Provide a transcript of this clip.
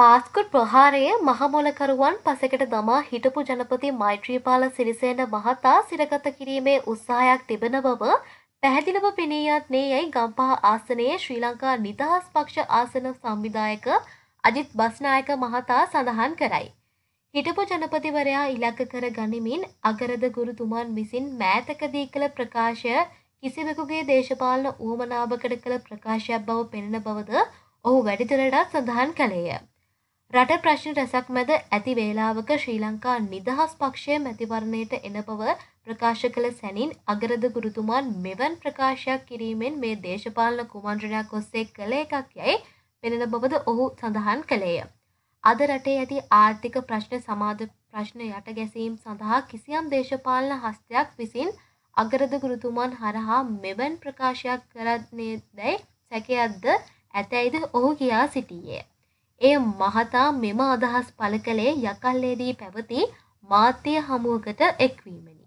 පාස්කුට් ප්‍රහාරයේ මහමොලකරුවන් පසෙකට දමා හිටපු ජනපති මෛත්‍රීපාල සිරිසේන මහතා සිරගත කිරීමේ උත්සාහයක් තිබෙන බව පැහැදිලව පෙනී යන්නේ යයි ගම්පහ ආසනයේ ශ්‍රී ලංකා නිදහස් පක්ෂ ආසන සංවිධායක අජිත් බස්නායක මහතා සඳහන් කරයි. හිටපු ජනපතිවරයා ඉලක්ක කර ගනිමින් අගරද ගුරුතුමන් විසින් මෑතකදී කළ ප්‍රකාශය කිසිවෙකුගේ දේශපාලන ඌමනාවකට කළ ප්‍රකාශයක් බව පෙනෙන බවද ඔහු වැඩිදුරටත් සඳහන් කළේය. රට ප්‍රශ්න රැසක් මැද ඇති වේලාවක ශ්‍රී ලංකා නිදහස් පක්ෂය මැතිවරණයට එන බව ප්‍රකාශ කළ සැනින් අගරද ගුරුතුමාන් මෙවන් ප්‍රකාශයක් කිරීමෙන් මේ දේශපාලන කුමන්ත්‍රණයක් ඔස්සේ කළ එකක් යැයි පෙනෙන බවද ඔහු සඳහන් කළේය. අද රටේ ඇති ආර්ථික ප්‍රශ්න සමාධ ප්‍රශ්න යට ගැසීම් සඳහා කිසියම් දේශපාලන හස්තයක් විසින් අගරද ගුරුතුමාන් හරහා මෙවන් ප්‍රකාශයක් කරන්නේ දැයි සැකයක්ද ඇතැයිද ඔහු කියා සිටියේ. එය මහතා මෙම අදහස් පළ කළේ යකල්ලේදී පැවති මාත්‍යය හමුවකට එක්වීමෙන්.